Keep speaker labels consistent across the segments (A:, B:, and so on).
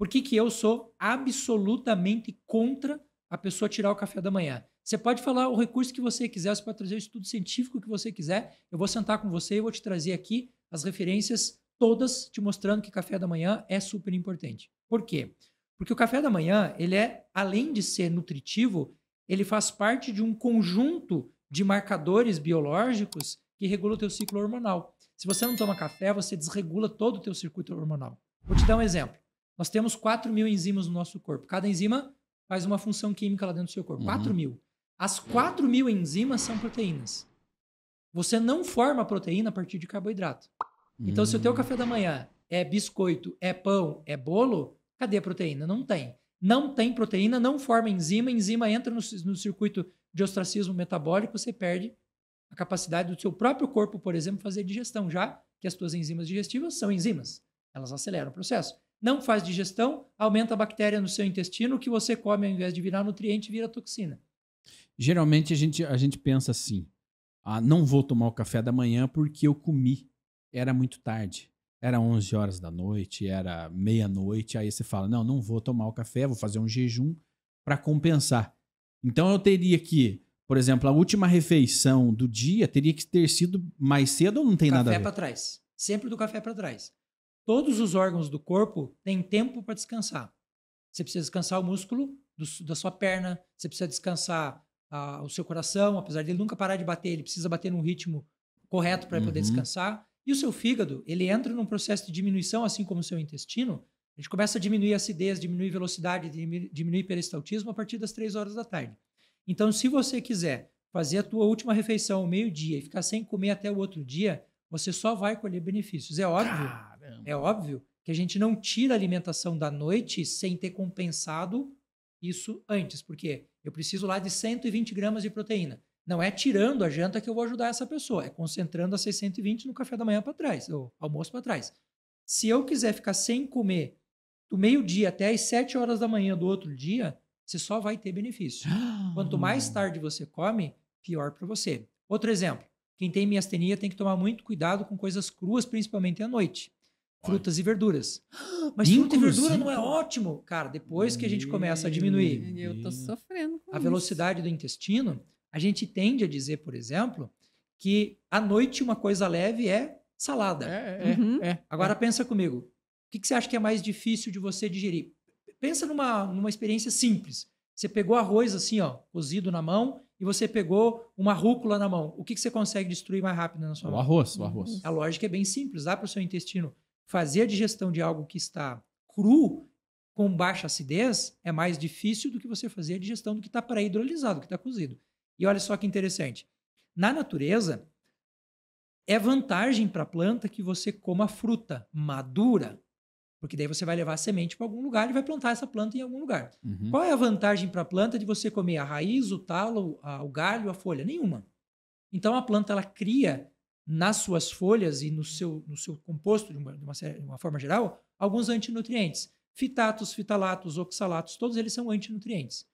A: Por que, que eu sou absolutamente contra a pessoa tirar o café da manhã? Você pode falar o recurso que você quiser, você pode trazer o estudo científico que você quiser. Eu vou sentar com você e vou te trazer aqui as referências todas te mostrando que café da manhã é super importante. Por quê? Porque o café da manhã, ele é, além de ser nutritivo, ele faz parte de um conjunto de marcadores biológicos que regula o teu ciclo hormonal. Se você não toma café, você desregula todo o teu circuito hormonal. Vou te dar um exemplo. Nós temos 4 mil enzimas no nosso corpo. Cada enzima faz uma função química lá dentro do seu corpo. Uhum. 4 mil. As 4 mil enzimas são proteínas. Você não forma proteína a partir de carboidrato. Então, uhum. se o teu hum. café da manhã é biscoito, é pão, é bolo, cadê a proteína? Não tem. Não tem proteína, não forma enzima. A enzima entra no, no circuito de ostracismo metabólico, você perde a capacidade do seu próprio corpo, por exemplo, fazer digestão, já que as tuas enzimas digestivas são enzimas. Elas aceleram o processo não faz digestão, aumenta a bactéria no seu intestino, que você come ao invés de virar nutriente, vira toxina.
B: Geralmente a gente, a gente pensa assim, ah, não vou tomar o café da manhã porque eu comi, era muito tarde. Era 11 horas da noite, era meia-noite, aí você fala, não, não vou tomar o café, vou fazer um jejum para compensar. Então eu teria que, por exemplo, a última refeição do dia teria que ter sido mais cedo ou não tem café nada a ver? Café para
A: trás. Sempre do café para trás. Todos os órgãos do corpo têm tempo para descansar. Você precisa descansar o músculo do, da sua perna, você precisa descansar ah, o seu coração, apesar dele nunca parar de bater, ele precisa bater num ritmo correto para uhum. poder descansar. E o seu fígado, ele entra num processo de diminuição, assim como o seu intestino. A gente começa a diminuir a acidez, diminuir velocidade, diminuir peristaltismo a partir das três horas da tarde. Então, se você quiser fazer a tua última refeição ao meio-dia e ficar sem comer até o outro dia, você só vai colher benefícios. É óbvio ah Caramba. É óbvio que a gente não tira a alimentação da noite sem ter compensado isso antes, porque eu preciso lá de 120 gramas de proteína. Não é tirando a janta que eu vou ajudar essa pessoa, é concentrando a 620 no café da manhã para trás, ou almoço para trás. Se eu quiser ficar sem comer do meio-dia até as 7 horas da manhã do outro dia, você só vai ter benefício. Quanto mais tarde você come, pior para você. Outro exemplo: quem tem miastenia tem que tomar muito cuidado com coisas cruas, principalmente à noite frutas e verduras. Mas Inclusive. fruta e verdura não é ótimo? Cara, depois que a gente começa a diminuir eu tô
B: sofrendo a velocidade
A: isso. do intestino, a gente tende a dizer, por exemplo, que à noite uma coisa leve é salada. É, é, uhum. É, é, Agora pensa comigo, o que, que, você acha que é mais difícil de você digerir? Pensa numa, numa experiência simples. Você pegou arroz assim, ó, cozido na mão, e você pegou uma rúcula na mão. O que, que você consegue destruir mais rápido na sua o mão? O arroz, o arroz. A lógica é bem simples, dá para o seu intestino Fazer a digestão de algo que está cru, com baixa acidez, é mais difícil do que você fazer a digestão do que está pré-hidrolisado, que está cozido. E olha só que interessante. Na natureza, é vantagem para a planta que você coma fruta madura, porque daí você vai levar a semente para algum lugar e vai plantar essa planta em algum lugar. Uhum. Qual é a vantagem para a planta de você comer a raiz, o talo, a, o galho, a folha? Nenhuma. Então a planta ela cria nas suas folhas e no seu, no seu composto, de uma, de uma, de uma forma geral, alguns antinutrientes. Fitatos, fitalatos, oxalatos, todos eles são antinutrientes.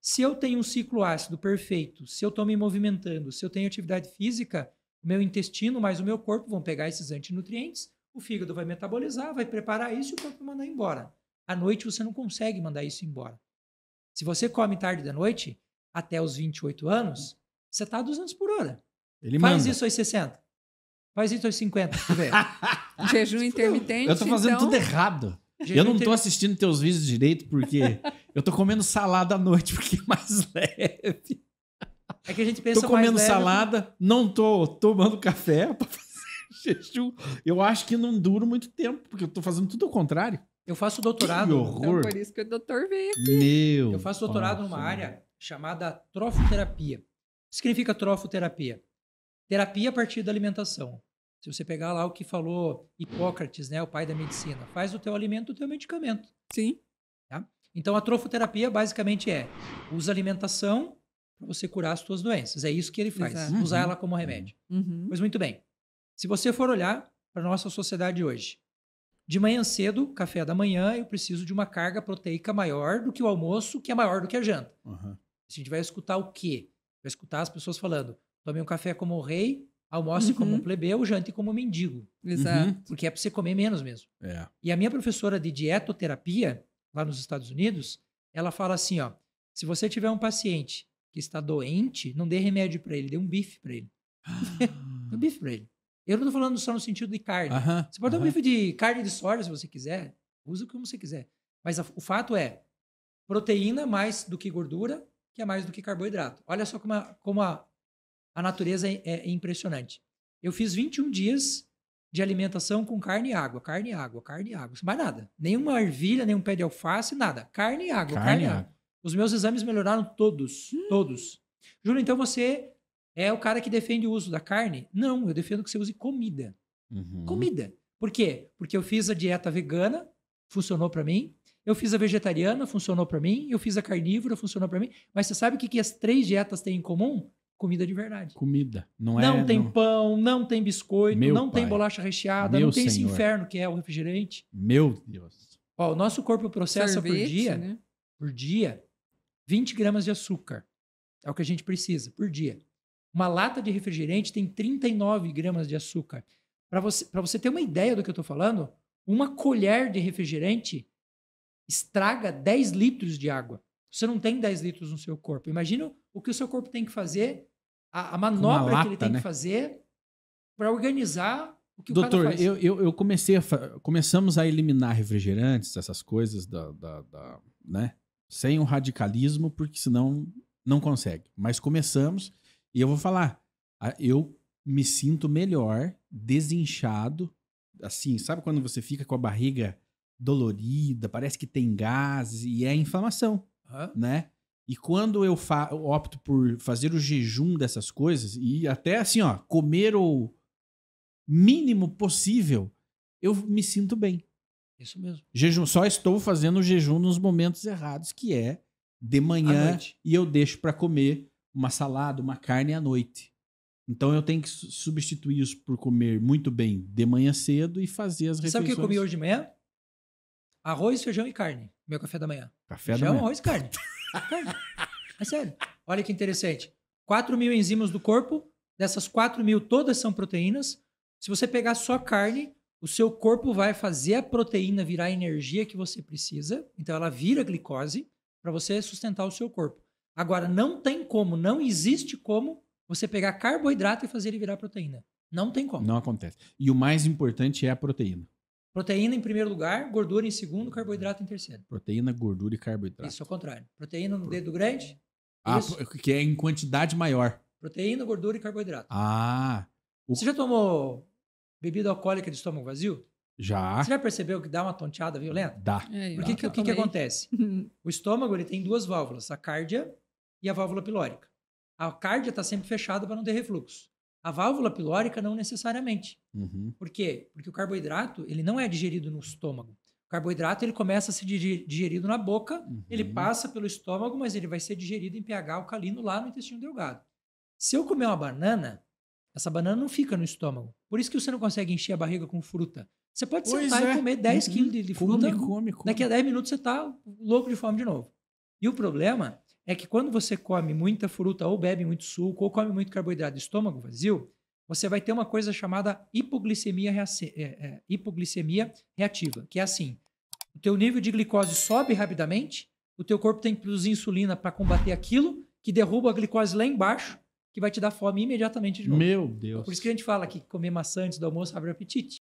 A: Se eu tenho um ciclo ácido perfeito, se eu estou me movimentando, se eu tenho atividade física, o meu intestino mais o meu corpo vão pegar esses antinutrientes, o fígado vai metabolizar, vai preparar isso e o corpo vai mandar embora. À noite você não consegue mandar isso embora. Se você come tarde da noite, até os 28 anos, você está a 200 por hora.
B: Ele Faz manda. isso
A: aos 60. Faz isso aos 50, tu Jejum intermitente. Eu tô fazendo então... tudo
B: errado. Jejum eu não tô assistindo teus vídeos direito porque eu tô comendo salada à noite porque é mais leve.
A: É que a gente pensa Tô comendo mais leve, né? salada,
B: né? não tô tomando café pra fazer jejum. Eu acho que não dura muito tempo porque eu tô fazendo tudo ao contrário. Eu faço doutorado. Que horror. Então, por
A: isso que o doutor veio aqui. Meu. Eu faço doutorado nossa. numa área chamada trofoterapia. O que significa trofoterapia? Terapia a partir da alimentação. Se você pegar lá o que falou Hipócrates, né, o pai da medicina, faz o teu alimento o teu medicamento. Sim. Tá? Então a trofoterapia basicamente é usa alimentação para você curar as suas doenças. É isso que ele faz, Exato. usar uhum. ela como remédio. Uhum. Pois muito bem. Se você for olhar para nossa sociedade hoje, de manhã cedo, café da manhã, eu preciso de uma carga proteica maior do que o almoço, que é maior do que a janta. Uhum. A gente vai escutar o quê? Vai escutar as pessoas falando: tome um café como o rei, Almoce uhum. como plebeu, jante como mendigo. Exato. Uhum. Porque é para você comer menos mesmo. É. E a minha professora de dietoterapia, lá nos Estados Unidos, ela fala assim, ó, se você tiver um paciente que está doente, não dê remédio para ele, dê um bife para ele. Ah. um bife para ele. Eu não estou falando só no sentido de carne. Uhum. Você pode dar um bife de carne de soja se você quiser, usa que você quiser. Mas a, o fato é, proteína é mais do que gordura, que é mais do que carboidrato. Olha só como a, como a a natureza é, é, impressionante. Eu fiz 21 dias de alimentação com carne e água, carne e água, carne e água. Mais nada. Nenhuma ervilha, nenhum pé de alface, nada. Carne e água, carne, carne e água. água. Os meus exames melhoraram todos, hum. todos. Júlio, então você é o cara que defende o uso da carne? Não, eu defendo que você use comida.
B: Uhum. Comida.
A: Por quê? Porque eu fiz a dieta vegana, funcionou para mim. Eu fiz a vegetariana, funcionou para mim. Eu fiz a carnívora, funcionou para mim. Mas você sabe o que, que as três dietas têm em comum? comida de verdade. Comida. Não, é, tem não... pão, não tem biscoito, Meu não pai. tem bolacha recheada, Meu não tem senhor. esse inferno que é o refrigerante. Meu Deus. Ó, o nosso corpo processa Sorvete, por dia, né? por dia, 20 gramas de açúcar. É o que a gente precisa por dia. Uma lata de refrigerante tem 39 gramas de açúcar. Para você, você ter uma ideia do que eu estou falando, uma colher de refrigerante estraga 10 litros de água. Você não tem 10 litros no seu corpo. Imagina o que o seu corpo tem que fazer, a, a manobra lata, que ele tem né? que fazer para organizar o que Doutor, o cara faz. Eu,
B: eu, eu comecei a. Começamos a eliminar refrigerantes, essas coisas da, da, da né? sem o radicalismo, porque senão não consegue. Mas começamos e eu vou falar, eu me sinto melhor, desinchado, assim, sabe quando você fica com a barriga dolorida, parece que tem gases e é inflamação. Uhum. Né? E quando eu, eu, opto por fazer o jejum dessas coisas, e até assim, ó, comer o mínimo possível, eu me sinto bem. Isso mesmo. Jejum, só estou fazendo o jejum nos momentos errados, que é de manhã e eu deixo para comer uma salada, uma carne à noite. Então eu tenho que substituir isso por comer muito bem de manhã cedo e fazer as refeições. Sabe o que eu comi hoje
A: de manhã? Arroz, feijão e carne. Meu café da manhã.
B: Café feijão, da manhã. arroz
A: e carne. carne. É sério. Olha que interessante. 4 mil enzimas do corpo. Dessas 4 mil, todas são proteínas. Se você pegar só carne, o seu corpo vai fazer a proteína virar a energia que você precisa. Então, ela vira glicose para você sustentar o seu corpo. Agora, não tem como, não existe como você pegar carboidrato e fazer ele virar proteína. Não tem como. Não
B: acontece. E o mais importante é a proteína.
A: Proteína em primeiro lugar, gordura em segundo, carboidrato em terceiro.
B: Proteína, gordura e carboidrato. Isso,
A: ao contrário. Proteína no Pro... dedo grande. Ah, isso.
B: que é em quantidade
A: maior. Proteína, gordura e carboidrato. Ah. O... Você já tomou bebida alcoólica de estômago vazio? Já. Você já percebeu que dá uma tonteada violenta? Dá. É, Porque que, o que, que, acontece? Uhum. o estômago ele tem duas válvulas, a cárdia e a válvula pilórica. A cárdia está sempre fechada para não ter refluxo. A válvula pilórica não necessariamente. Uhum. Por quê? Porque o carboidrato ele não é digerido no estômago. O carboidrato ele começa a ser digerido na boca, uhum. ele passa pelo estômago, mas ele vai ser digerido em pH alcalino lá no intestino delgado. Se eu comer uma banana, essa banana não fica no estômago. Por isso que você não consegue encher a barriga com fruta. Você pode pois sentar é. e comer 10 uhum. quilos de, de come, fruta. Come, come, Daqui a 10 minutos você está louco de fome de novo. E o problema é que quando você come muita fruta ou bebe muito suco ou come muito carboidrato estômago vazio, você vai ter uma coisa chamada hipoglicemia, é, é, hipoglicemia reativa, que é assim, o teu nível de glicose sobe rapidamente, o teu corpo tem que produzir insulina para combater aquilo, que derruba a glicose lá embaixo, que vai te dar fome imediatamente de novo. Meu Deus. É por isso que a gente fala que comer maçã antes do almoço abre o apetite.